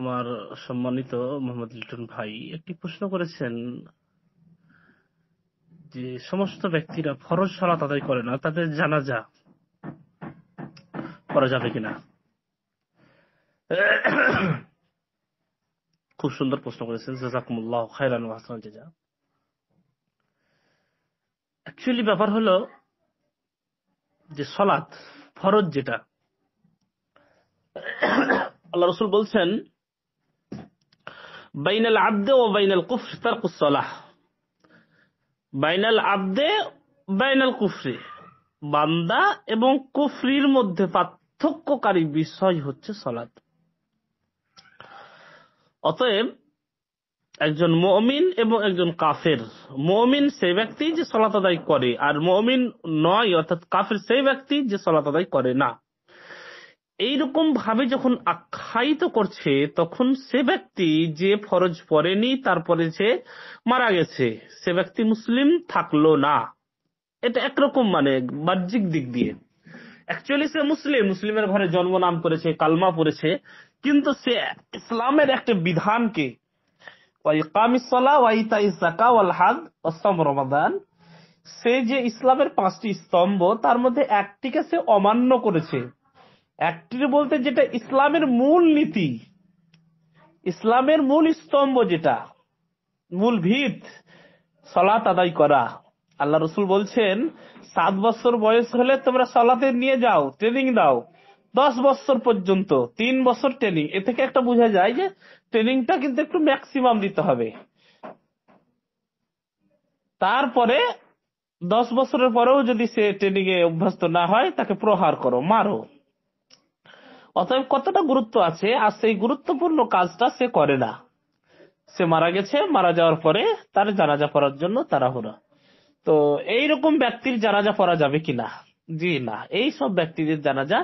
আমার সম্মানিত মোহাম্মদ লিটন ভাই একটি প্রশ্ন করেছেন যে সমস্ত ব্যক্তিরা ফরজ সালাত আদায় করে না তাদের জানা যা করা যাবে কিনা খুব সুন্দর প্রশ্ন করেছেন জাজাকুমুল্লাহ খাইরান হাসান জেজা অ্যাকচুয়ালি ব্যাপার হলো যে সলাৎ ফরজ যেটা আল্লাহ রসুল বলছেন বাইনাল আব্দে ও বাইনাল কুফরি তারকুসলাহ বাইনাল আব্দে বাইনাল কুফরি বান্দা এবং কুফরির মধ্যে পার্থক্যকারী বিষয় হচ্ছে সলাদ অতএব একজন মমিন এবং একজন কাফের মমিন সেই ব্যক্তি যে সলাত আদায় করে আর মমিন নয় অর্থাৎ কাফের সেই ব্যক্তি যে সলাত আদায় করে না এইরকম ভাবে যখন আখ্যায়িত করছে তখন সে ব্যক্তি যে ফরজ পড়েনি তারপরে সে মারা গেছে সে ব্যক্তি মুসলিম থাকলো না এটা একরকম মানে বাহ্যিক দিক দিয়ে অ্যাকচুয়ালি সে মুসলিম মুসলিমের ঘরে জন্ম নাম করেছে কালমা পড়েছে কিন্তু সে ইসলামের একটা বিধানকে সে যে ইসলামের পাঁচটি স্তম্ভ তার মধ্যে একটিকে সে অমান্য করেছে একটির বলতে যেটা ইসলামের মূল নীতি ইসলামের মূল স্তম্ভ যেটা মূল ভিত সলাত আদায় করা আল্লাহ রসুল বলছেন সাত বছর বয়স হলে তোমরা সলাতে নিয়ে যাও ট্রেনিং দাও দশ বছর পর্যন্ত তিন বছর ট্রেনিং এ থেকে একটা বোঝা যায় যে ট্রেনিংটা কিন্তু একটু ম্যাক্সিমাম দিতে হবে তারপরে দশ বছরের পরেও যদি সে ট্রেনিং এ অভ্যস্ত না হয় তাকে প্রহার করো মারো অতএব কতটা গুরুত্ব আছে আর সেই গুরুত্বপূর্ণ কাজটা সে করে না সে মারা গেছে মারা যাওয়ার পরে তার জানাজা পড়ার জন্য তারা হলো তো এইরকম ব্যক্তির জানাজা পড়া যাবে কিনা জি না এই সব ব্যক্তিদের জানাজা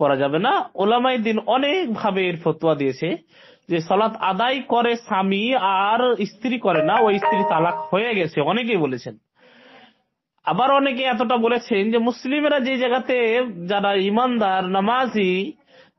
পড়া যাবে না ওলামাই দিন অনেক ভাবে এর ফতুয়া দিয়েছে যে সলাৎ আদায় করে স্বামী আর স্ত্রী করে না ওই স্ত্রী তালাক হয়ে গেছে অনেকেই বলেছেন আবার অনেকে এতটা বলেছেন যে মুসলিমেরা যে জায়গাতে যারা ইমানদার নামাজি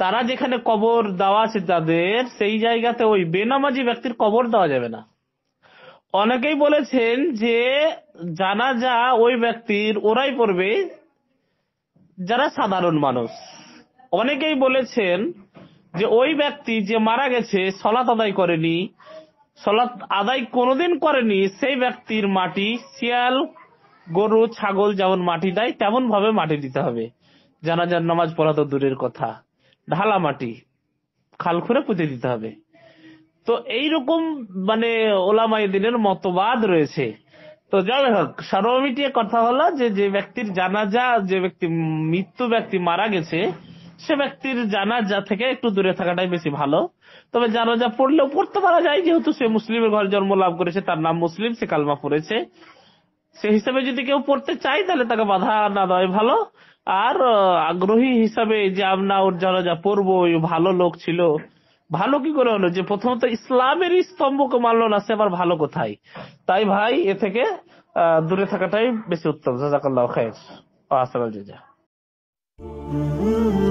তারা যেখানে কবর দেওয়া আছে তাদের সেই জায়গাতে ওই বেনামাজি ব্যক্তির কবর দেওয়া যাবে না অনেকেই বলেছেন যে জানা যা ওই ব্যক্তির ওরাই পড়বে যারা সাধারণ মানুষ অনেকেই বলেছেন যে ওই ব্যক্তি যে মারা গেছে সলাত আদায় করেনি সলাত আদায় কোনোদিন করেনি সেই ব্যক্তির মাটি শিয়াল গরু ছাগল যেমন মাটি দেয় তেমন ভাবে মাটি দিতে হবে জানাজার নামাজ পড়া তো দূরের কথা ঢালা মাটি খাল খুঁড়ে পুঁতে দিতে হবে তো এইরকম মানে দিনের মতবাদ রয়েছে তো যাই হোক সর্বমিটিয়ে কথা হলো যে যে ব্যক্তির জানাজা যে ব্যক্তি মৃত্যু ব্যক্তি মারা গেছে সে ব্যক্তির জানাজা থেকে একটু দূরে থাকাটাই বেশি ভালো তবে জানাজা পড়লেও পড়তে পারা যায় যেহেতু সে মুসলিমের ঘরে জন্ম লাভ করেছে তার নাম মুসলিম সে কালমা পড়েছে সে হিসাবে যদি কেউ পড়তে চায় তাহলে তাকে বাধা না দেওয়াই ভালো আর আগ্রহী হিসাবে যে আমরা ওর যারা যা পড়বো ভালো লোক ছিল ভালো কি করে হলো যে প্রথমত ইসলামের স্তম্ভকে মানলো না সে আবার ভালো কোথায় তাই ভাই এ থেকে দূরে থাকাটাই বেশি উত্তম জাজাকাল্লাহ খায় আসসালাম জিজা